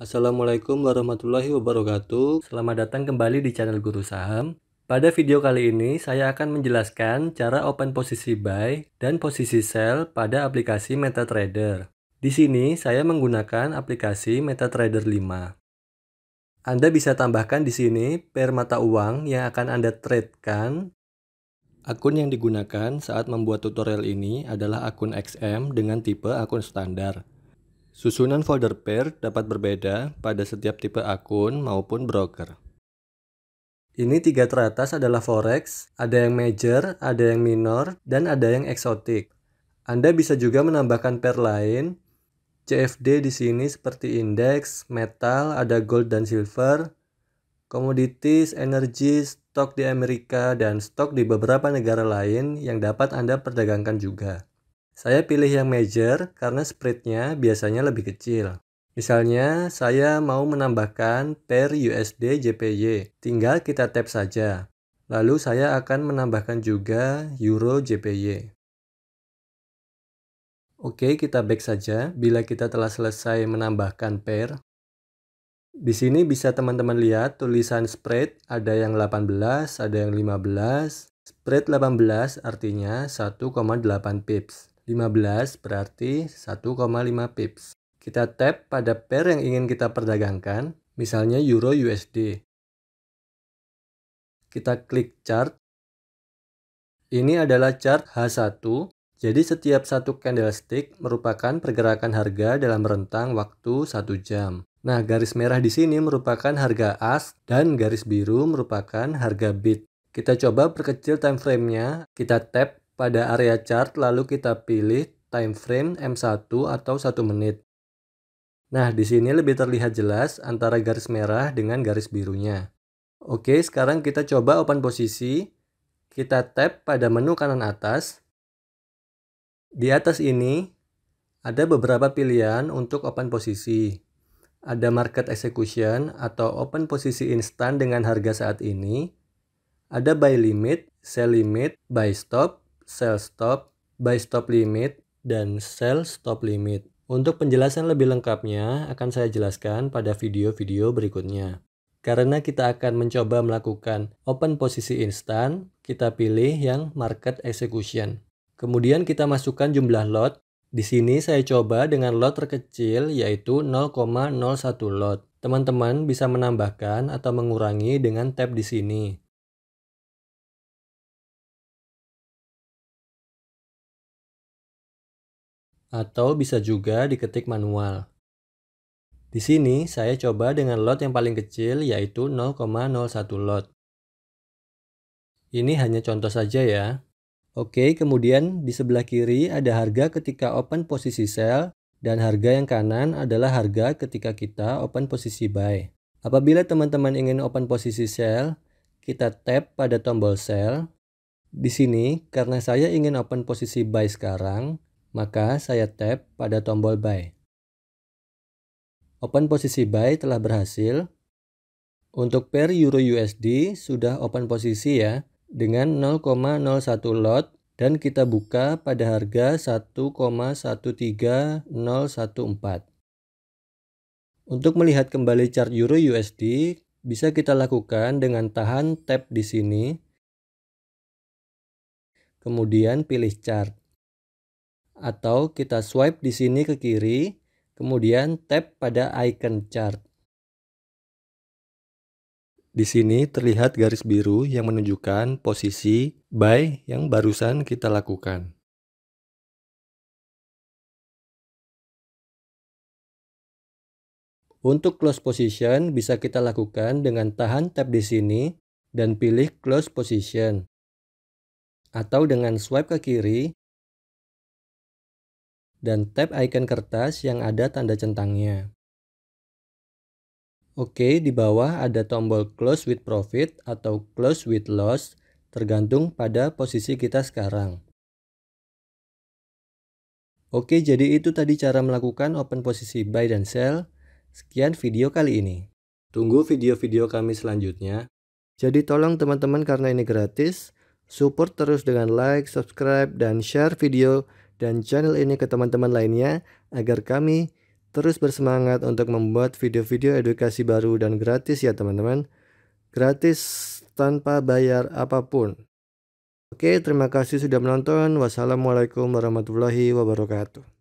Assalamualaikum warahmatullahi wabarakatuh. Selamat datang kembali di channel Guru Saham. Pada video kali ini saya akan menjelaskan cara open posisi buy dan posisi sell pada aplikasi MetaTrader. Di sini saya menggunakan aplikasi MetaTrader 5. Anda bisa tambahkan di sini pair mata uang yang akan Anda tradekan. Akun yang digunakan saat membuat tutorial ini adalah akun XM dengan tipe akun standar. Susunan folder pair dapat berbeda pada setiap tipe akun maupun broker. Ini tiga teratas adalah forex, ada yang major, ada yang minor, dan ada yang eksotik. Anda bisa juga menambahkan pair lain. CFD di sini seperti indeks, metal, ada gold dan silver, commodities, energi, stok di Amerika, dan stok di beberapa negara lain yang dapat Anda perdagangkan juga. Saya pilih yang major karena spreadnya biasanya lebih kecil. Misalnya, saya mau menambahkan pair USD JPY. Tinggal kita tap saja. Lalu saya akan menambahkan juga Euro JPY. Oke, kita back saja bila kita telah selesai menambahkan pair. Di sini bisa teman-teman lihat tulisan spread ada yang 18, ada yang 15. Spread 18 artinya 1,8 pips. 15 berarti 1,5 pips. Kita tap pada pair yang ingin kita perdagangkan, misalnya Euro USD. Kita klik chart. Ini adalah chart H1, jadi setiap satu candlestick merupakan pergerakan harga dalam rentang waktu 1 jam. Nah, garis merah di sini merupakan harga ask dan garis biru merupakan harga bid. Kita coba perkecil time frame-nya, kita tap pada area chart lalu kita pilih time frame M1 atau 1 menit. Nah, di sini lebih terlihat jelas antara garis merah dengan garis birunya. Oke, sekarang kita coba open posisi. Kita tap pada menu kanan atas. Di atas ini, ada beberapa pilihan untuk open posisi. Ada market execution atau open posisi instan dengan harga saat ini. Ada buy limit, sell limit, buy stop, sell stop, buy stop limit, dan sell stop limit. Untuk penjelasan lebih lengkapnya akan saya jelaskan pada video-video berikutnya. Karena kita akan mencoba melakukan open posisi instan, kita pilih yang market execution. Kemudian kita masukkan jumlah lot. Di sini saya coba dengan lot terkecil yaitu 0,01 lot. Teman-teman bisa menambahkan atau mengurangi dengan tab di sini. atau bisa juga diketik manual. Di sini saya coba dengan lot yang paling kecil yaitu 0,01 lot. Ini hanya contoh saja ya. Oke, kemudian di sebelah kiri ada harga ketika open posisi sell dan harga yang kanan adalah harga ketika kita open posisi buy. Apabila teman-teman ingin open posisi sell, kita tap pada tombol sell. Di sini, karena saya ingin open posisi buy sekarang, maka saya tap pada tombol buy. Open posisi buy telah berhasil. Untuk pair Euro USD sudah open posisi ya dengan 0,01 lot dan kita buka pada harga 1,13014. Untuk melihat kembali chart Euro USD, bisa kita lakukan dengan tahan tab di sini. Kemudian pilih chart atau kita swipe di sini ke kiri, kemudian tap pada icon chart. Di sini terlihat garis biru yang menunjukkan posisi buy yang barusan kita lakukan. Untuk close position bisa kita lakukan dengan tahan tab di sini dan pilih close position. Atau dengan swipe ke kiri dan tap icon kertas yang ada tanda centangnya. Oke, di bawah ada tombol close with profit atau close with loss tergantung pada posisi kita sekarang. Oke, jadi itu tadi cara melakukan open posisi buy dan sell. Sekian video kali ini. Tunggu video-video kami selanjutnya. Jadi tolong teman-teman karena ini gratis, support terus dengan like, subscribe, dan share video dan channel ini ke teman-teman lainnya agar kami terus bersemangat untuk membuat video-video edukasi baru dan gratis ya teman-teman. Gratis tanpa bayar apapun. Oke, terima kasih sudah menonton. Wassalamualaikum warahmatullahi wabarakatuh.